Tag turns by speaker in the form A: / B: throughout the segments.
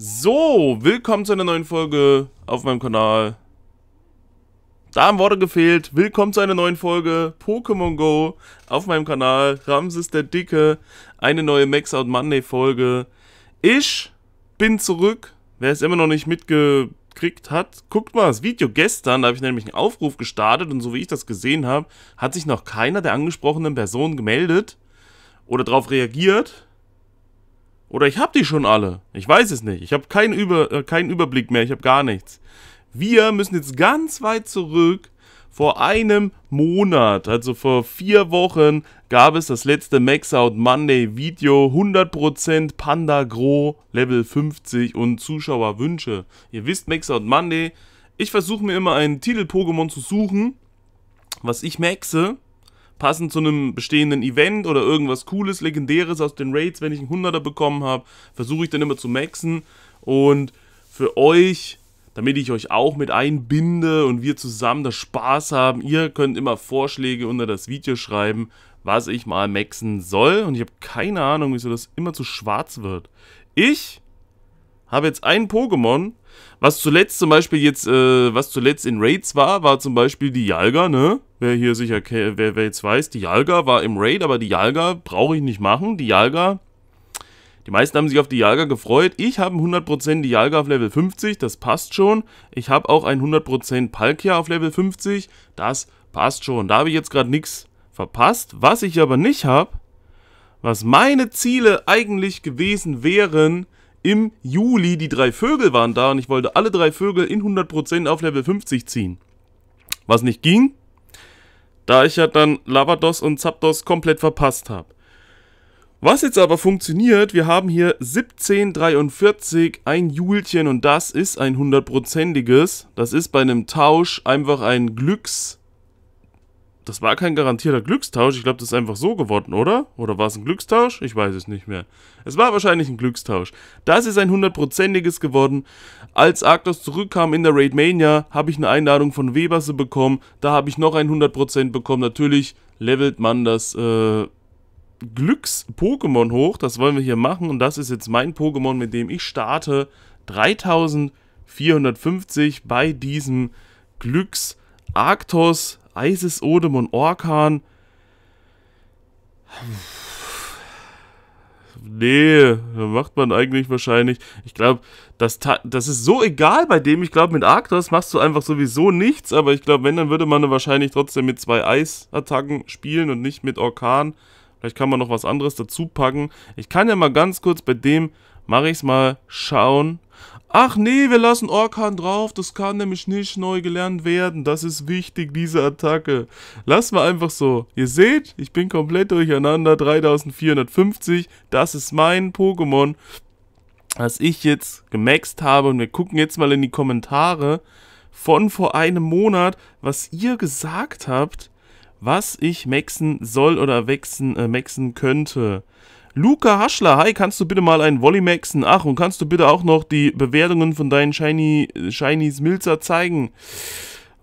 A: So, willkommen zu einer neuen Folge auf meinem Kanal. Da haben Worte gefehlt. Willkommen zu einer neuen Folge Pokémon Go auf meinem Kanal. Ramses der Dicke. Eine neue Max Out Monday Folge. Ich bin zurück. Wer es immer noch nicht mitgekriegt hat, guckt mal das Video gestern. Da habe ich nämlich einen Aufruf gestartet und so wie ich das gesehen habe, hat sich noch keiner der angesprochenen Personen gemeldet oder darauf reagiert. Oder ich habe die schon alle. Ich weiß es nicht. Ich habe keinen, Über, äh, keinen Überblick mehr. Ich habe gar nichts. Wir müssen jetzt ganz weit zurück. Vor einem Monat, also vor vier Wochen, gab es das letzte Max Out Monday Video. 100% Panda Gro, Level 50 und Zuschauerwünsche. Ihr wisst, Max Out Monday. Ich versuche mir immer einen Titel-Pokémon zu suchen, was ich maxe passend zu einem bestehenden Event oder irgendwas Cooles, Legendäres aus den Raids, wenn ich einen 100er bekommen habe, versuche ich dann immer zu maxen. Und für euch, damit ich euch auch mit einbinde und wir zusammen das Spaß haben, ihr könnt immer Vorschläge unter das Video schreiben, was ich mal maxen soll. Und ich habe keine Ahnung, wieso das immer zu schwarz wird. Ich habe jetzt ein Pokémon, was zuletzt zum Beispiel jetzt, äh, was zuletzt in Raids war, war zum Beispiel die Jalga, ne? Wer hier sicher, wer, wer jetzt weiß, die Jalga war im Raid, aber die Jalga brauche ich nicht machen. Die Jalga, die meisten haben sich auf die Jalga gefreut. Ich habe 100% die Jalga auf Level 50, das passt schon. Ich habe auch ein 100% Palkia auf Level 50, das passt schon. Da habe ich jetzt gerade nichts verpasst. Was ich aber nicht habe, was meine Ziele eigentlich gewesen wären, im Juli die drei Vögel waren da und ich wollte alle drei Vögel in 100% auf Level 50 ziehen. Was nicht ging, da ich ja dann Lavados und Zapdos komplett verpasst habe. Was jetzt aber funktioniert, wir haben hier 1743, ein Julchen und das ist ein 100%iges. Das ist bei einem Tausch einfach ein Glücks, das war kein garantierter Glückstausch. Ich glaube, das ist einfach so geworden, oder? Oder war es ein Glückstausch? Ich weiß es nicht mehr. Es war wahrscheinlich ein Glückstausch. Das ist ein hundertprozentiges geworden. Als Arctos zurückkam in der Raid Mania, habe ich eine Einladung von Weberse bekommen. Da habe ich noch ein 100% bekommen. Natürlich levelt man das äh, Glücks-Pokémon hoch. Das wollen wir hier machen. Und das ist jetzt mein Pokémon, mit dem ich starte. 3450 bei diesem glücks arctos Isis, Odem und Orkan. Nee, macht man eigentlich wahrscheinlich. Ich glaube, das, das ist so egal bei dem. Ich glaube, mit Arctos machst du einfach sowieso nichts. Aber ich glaube, wenn, dann würde man wahrscheinlich trotzdem mit zwei Eisattacken spielen und nicht mit Orkan. Vielleicht kann man noch was anderes dazu packen. Ich kann ja mal ganz kurz bei dem, mache ich es mal, schauen, Ach nee, wir lassen Orkan drauf, das kann nämlich nicht neu gelernt werden. Das ist wichtig, diese Attacke. Lassen wir einfach so. Ihr seht, ich bin komplett durcheinander. 3450, das ist mein Pokémon, was ich jetzt gemaxt habe. Und wir gucken jetzt mal in die Kommentare von vor einem Monat, was ihr gesagt habt, was ich maxen soll oder wechseln, äh, maxen könnte. Luca Haschler, hi, kannst du bitte mal einen Volley maxen? Ach, und kannst du bitte auch noch die Bewertungen von deinen Shiny, Shinies Milzer zeigen?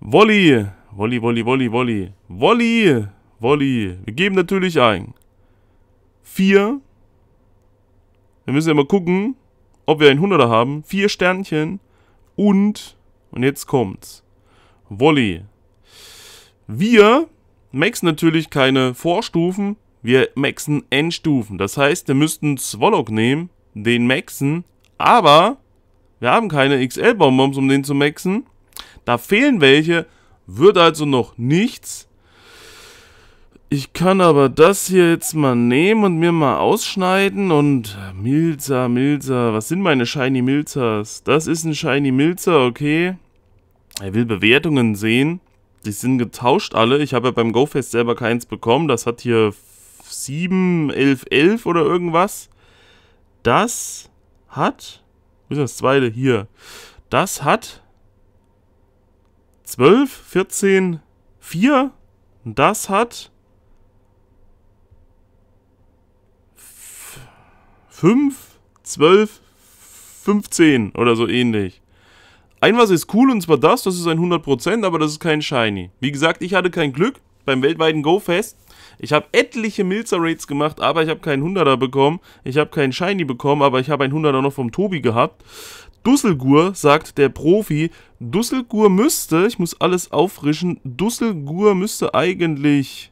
A: Volley, Volley, Volley, Volley, Volley, Volley, Volley. Wir geben natürlich ein. Vier. Wir müssen ja mal gucken, ob wir einen Hunderter haben. Vier Sternchen. Und, und jetzt kommt's. Volley. Wir maxen natürlich keine Vorstufen, wir maxen Endstufen. Das heißt, wir müssten Swallow nehmen, den maxen, aber wir haben keine XL-Bonbons, um den zu maxen. Da fehlen welche, wird also noch nichts. Ich kann aber das hier jetzt mal nehmen und mir mal ausschneiden und Milzer, Milzer, was sind meine Shiny Milzers? Das ist ein Shiny Milzer, okay. Er will Bewertungen sehen. Die sind getauscht alle. Ich habe ja beim GoFest selber keins bekommen. Das hat hier 7, 11, 11 oder irgendwas. Das hat, wo ist das zweite? Hier. Das hat 12, 14, 4. Und das hat 5, 12, 15 oder so ähnlich. Ein was ist cool und zwar das, das ist ein 100%, aber das ist kein Shiny. Wie gesagt, ich hatte kein Glück, beim weltweiten Go-Fest. Ich habe etliche Milzer rates gemacht, aber ich habe keinen 100er bekommen. Ich habe keinen Shiny bekommen, aber ich habe einen 100er noch vom Tobi gehabt. Dusselgur, sagt der Profi, Dusselgur müsste, ich muss alles auffrischen, Dusselgur müsste eigentlich...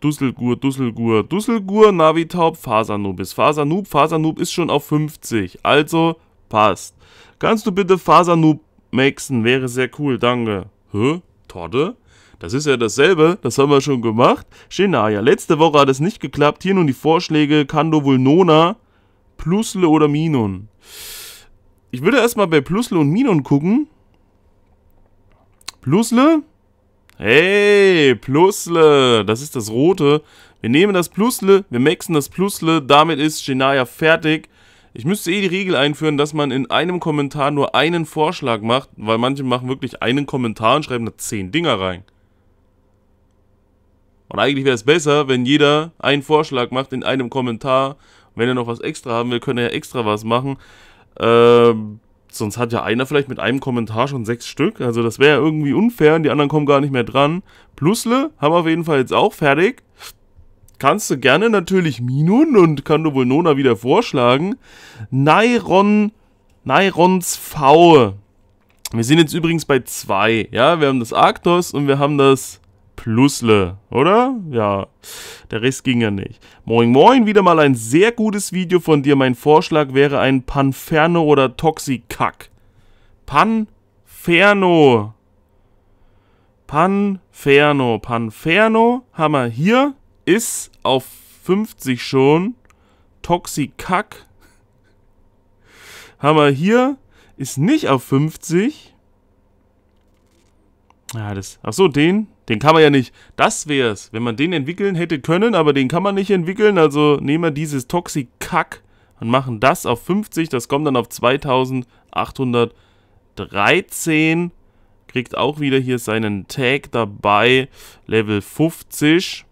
A: Dusselgur, Dusselgur, Dusselgur, Navitaub, Fasanub ist. Fasanub, Fasanub ist schon auf 50, also passt. Kannst du bitte Fasanub maxen, wäre sehr cool, danke. Hä? Torte. Das ist ja dasselbe, das haben wir schon gemacht. Shenaya, ah letzte Woche hat es nicht geklappt. Hier nun die Vorschläge Kando Vulnona, Plusle oder Minon. Ich würde erstmal bei Plusle und Minon gucken. Plusle? Hey, Plusle, das ist das Rote. Wir nehmen das Plusle, wir maxen das Plusle, damit ist Shenaya fertig. Ich müsste eh die Regel einführen, dass man in einem Kommentar nur einen Vorschlag macht, weil manche machen wirklich einen Kommentar und schreiben da zehn Dinger rein. Und eigentlich wäre es besser, wenn jeder einen Vorschlag macht in einem Kommentar. Wenn er noch was extra haben will, können er ja extra was machen. Ähm, sonst hat ja einer vielleicht mit einem Kommentar schon sechs Stück. Also das wäre ja irgendwie unfair und die anderen kommen gar nicht mehr dran. Plusle haben wir auf jeden Fall jetzt auch fertig kannst du gerne natürlich Minun und kann du wohl Nona wieder vorschlagen. Nairon, Nairons V. Wir sind jetzt übrigens bei zwei. Ja, wir haben das Arktos und wir haben das Plusle, oder? Ja, der Rest ging ja nicht. Moin Moin, wieder mal ein sehr gutes Video von dir. Mein Vorschlag wäre ein Panferno oder Toxikack. Panferno. Panferno. Panferno haben wir hier ist auf 50 schon. Toxikack. Haben wir hier. Ist nicht auf 50. Ja, das. Ach so, den. Den kann man ja nicht. Das wäre es. Wenn man den entwickeln hätte können, aber den kann man nicht entwickeln. Also nehmen wir dieses Toxikack und machen das auf 50. Das kommt dann auf 2813. Kriegt auch wieder hier seinen Tag dabei. Level 50.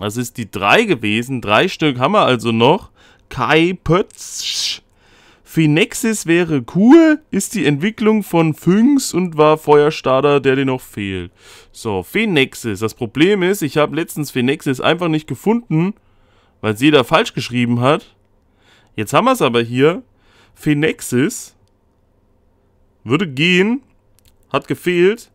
A: Das ist die 3 gewesen. Drei Stück haben wir also noch. Kai Pötzsch. Phoenixis wäre cool, ist die Entwicklung von Fynx und war Feuerstarter, der dir noch fehlt. So, Phoenixis. Das Problem ist, ich habe letztens Phoenixis einfach nicht gefunden, weil es jeder falsch geschrieben hat. Jetzt haben wir es aber hier. Phoenixis würde gehen, hat gefehlt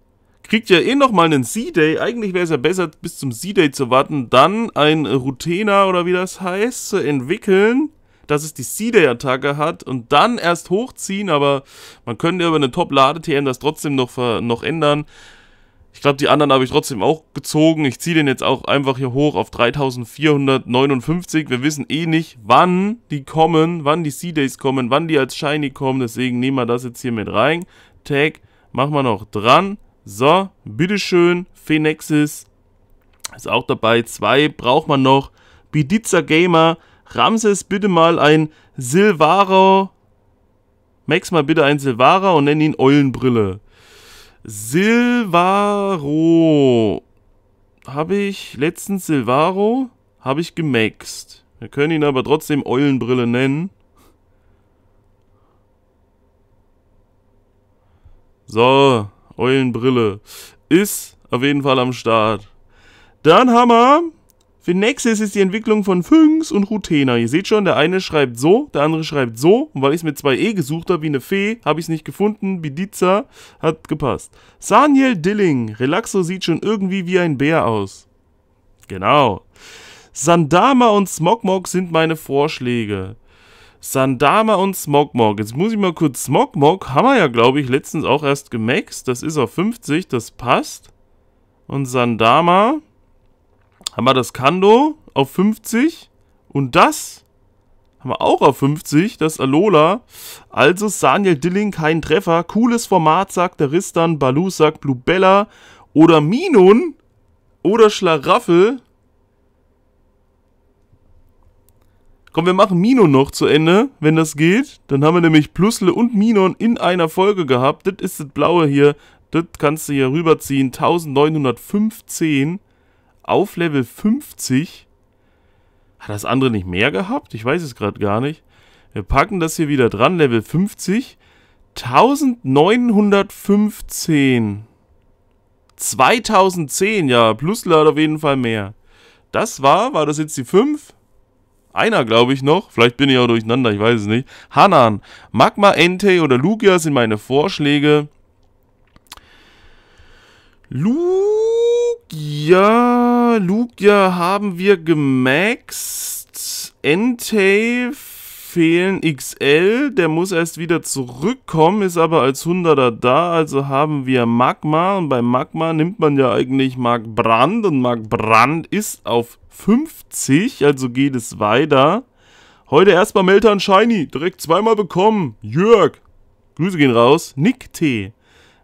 A: kriegt ja eh nochmal einen C-Day. Eigentlich wäre es ja besser, bis zum C-Day zu warten, dann ein Routena oder wie das heißt, zu entwickeln, dass es die C-Day-Attacke hat und dann erst hochziehen. Aber man könnte ja über eine Top-Lade-TM das trotzdem noch, noch ändern. Ich glaube, die anderen habe ich trotzdem auch gezogen. Ich ziehe den jetzt auch einfach hier hoch auf 3459. Wir wissen eh nicht, wann die kommen, wann die C-Days kommen, wann die als Shiny kommen. Deswegen nehmen wir das jetzt hier mit rein. Tag machen wir noch dran. So, bitteschön, Phenexis ist auch dabei. Zwei braucht man noch. Bidiza Gamer, Ramses bitte mal ein Silvaro. Max mal bitte ein Silvara und nenn ihn Eulenbrille. Silvaro. Habe ich letztens Silvaro? Habe ich gemaxt. Wir können ihn aber trotzdem Eulenbrille nennen. So, Eulenbrille ist auf jeden Fall am Start. Dann Hammer. Für nächstes ist die Entwicklung von Füngs und Rutena. Ihr seht schon, der eine schreibt so, der andere schreibt so. Und weil ich es mit 2e gesucht habe, wie eine Fee, habe ich es nicht gefunden. Bidiza hat gepasst. Saniel Dilling. Relaxo sieht schon irgendwie wie ein Bär aus. Genau. Sandama und Smogmog sind meine Vorschläge. Sandama und Smogmog. Jetzt muss ich mal kurz. Smogmog haben wir ja, glaube ich, letztens auch erst gemaxt. Das ist auf 50, das passt. Und Sandama haben wir das Kando auf 50. Und das haben wir auch auf 50, das Alola. Also Saniel Dilling, kein Treffer. Cooles Format, sagt der Ristan. Balu sagt Blubella. Oder Minun. Oder Schlaraffel. Komm, wir machen Minon noch zu Ende, wenn das geht. Dann haben wir nämlich Plusle und Minon in einer Folge gehabt. Das ist das blaue hier. Das kannst du hier rüberziehen. 1915 auf Level 50. Hat das andere nicht mehr gehabt? Ich weiß es gerade gar nicht. Wir packen das hier wieder dran. Level 50. 1915. 2010, ja. Plusle hat auf jeden Fall mehr. Das war, war das jetzt die 5? einer, glaube ich, noch, vielleicht bin ich auch durcheinander, ich weiß es nicht. Hanan, Magma Entei oder Lugia sind meine Vorschläge. Lugia, Lugia haben wir gemaxt. Entave fehlen XL, der muss erst wieder zurückkommen, ist aber als 100er da, also haben wir Magma und bei Magma nimmt man ja eigentlich Mark Brand und Mark Brand ist auf 50, also geht es weiter. Heute erstmal Meltan Shiny, direkt zweimal bekommen. Jörg, Grüße gehen raus. Nick T.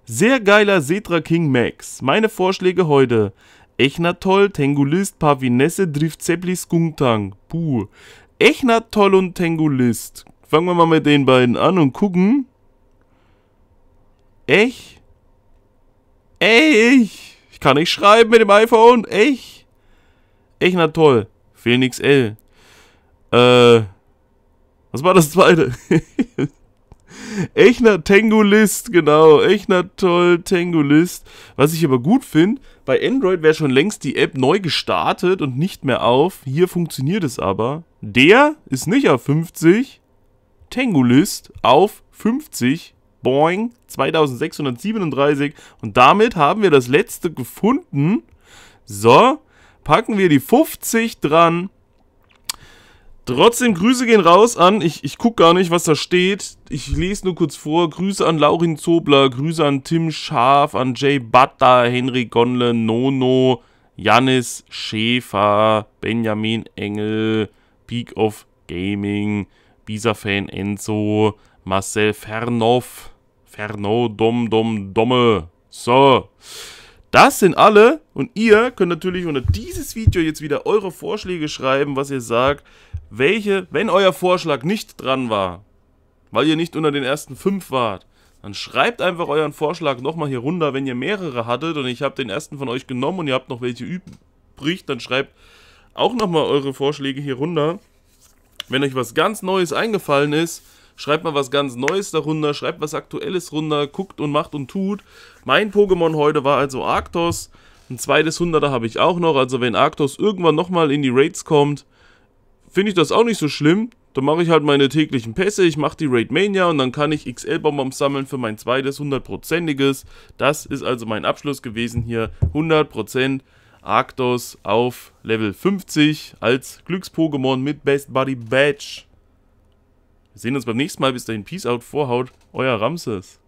A: Sehr geiler Setra King Max. Meine Vorschläge heute. Echnatoll, Tengulist, Pavinesse, Drift Zeppli, Skunktang. Puh. Echnatoll und Tengulist. Fangen wir mal mit den beiden an und gucken. Ech. Ech. ich! kann nicht schreiben mit dem iPhone. Ech. Echnatoll. Phoenix L. Äh. Was war das zweite? Echner Tengulist, genau. Echner toll Tengulist. Was ich aber gut finde, bei Android wäre schon längst die App neu gestartet und nicht mehr auf. Hier funktioniert es aber. Der ist nicht auf 50. Tengulist auf 50. Boing 2637. Und damit haben wir das letzte gefunden. So, packen wir die 50 dran Trotzdem Grüße gehen raus an, ich, ich gucke gar nicht, was da steht. Ich lese nur kurz vor. Grüße an Laurin Zobler, Grüße an Tim Schaf, an Jay Butter, Henry Gonle, Nono, Janis Schäfer, Benjamin Engel, Peak of Gaming, Bisa-Fan Enzo, Marcel Fernow, Fernow, Dom Dom Domme. So. Das sind alle und ihr könnt natürlich unter dieses Video jetzt wieder eure Vorschläge schreiben, was ihr sagt, welche, wenn euer Vorschlag nicht dran war, weil ihr nicht unter den ersten fünf wart, dann schreibt einfach euren Vorschlag nochmal hier runter, wenn ihr mehrere hattet und ich habe den ersten von euch genommen und ihr habt noch welche übrig, dann schreibt auch nochmal eure Vorschläge hier runter. Wenn euch was ganz Neues eingefallen ist, schreibt mal was ganz Neues darunter, schreibt was Aktuelles runter, guckt und macht und tut. Mein Pokémon heute war also Arctos. Ein zweites Hunderter habe ich auch noch, also wenn Arctos irgendwann nochmal in die Raids kommt, finde ich das auch nicht so schlimm. Dann mache ich halt meine täglichen Pässe, ich mache die Raid Mania und dann kann ich XL-Bonbons sammeln für mein zweites hundertprozentiges. Das ist also mein Abschluss gewesen hier, 100%. Arctos auf Level 50 als Glücks-Pokémon mit Best Buddy Badge. Wir sehen uns beim nächsten Mal. Bis dahin, Peace out, Vorhaut, euer Ramses.